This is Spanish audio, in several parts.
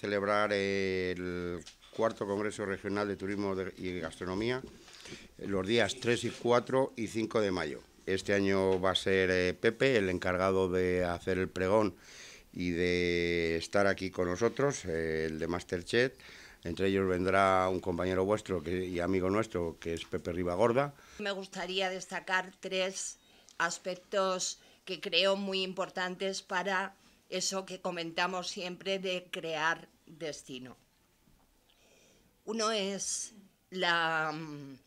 celebrar el cuarto Congreso Regional de Turismo y Gastronomía los días 3 y 4 y 5 de mayo. Este año va a ser eh, Pepe el encargado de hacer el pregón y de estar aquí con nosotros, eh, el de Masterchef. Entre ellos vendrá un compañero vuestro y amigo nuestro, que es Pepe Ribagorda. Me gustaría destacar tres aspectos que creo muy importantes para eso que comentamos siempre de crear destino. Uno es la, mm,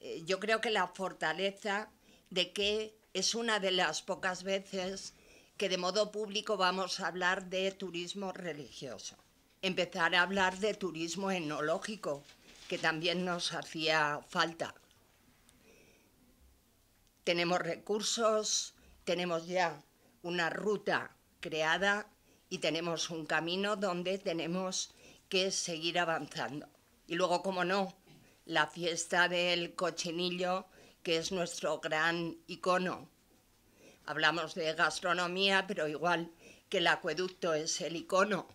eh, yo creo que la fortaleza de que es una de las pocas veces que de modo público vamos a hablar de turismo religioso. Empezar a hablar de turismo etnológico, que también nos hacía falta. Tenemos recursos, tenemos ya una ruta creada y tenemos un camino donde tenemos que seguir avanzando. Y luego, como no, la fiesta del cochinillo, que es nuestro gran icono. Hablamos de gastronomía, pero igual que el acueducto es el icono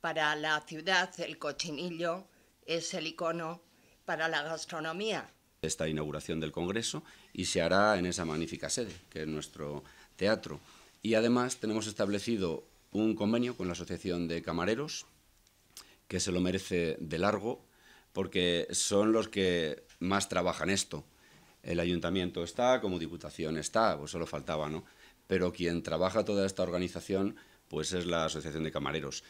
para la ciudad, el cochinillo es el icono para la gastronomía. Esta inauguración del Congreso y se hará en esa magnífica sede, que es nuestro teatro. Y además tenemos establecido un convenio con la Asociación de Camareros, que se lo merece de largo, porque son los que más trabajan esto. El ayuntamiento está, como diputación está, pues solo faltaba, ¿no? Pero quien trabaja toda esta organización, pues es la Asociación de Camareros.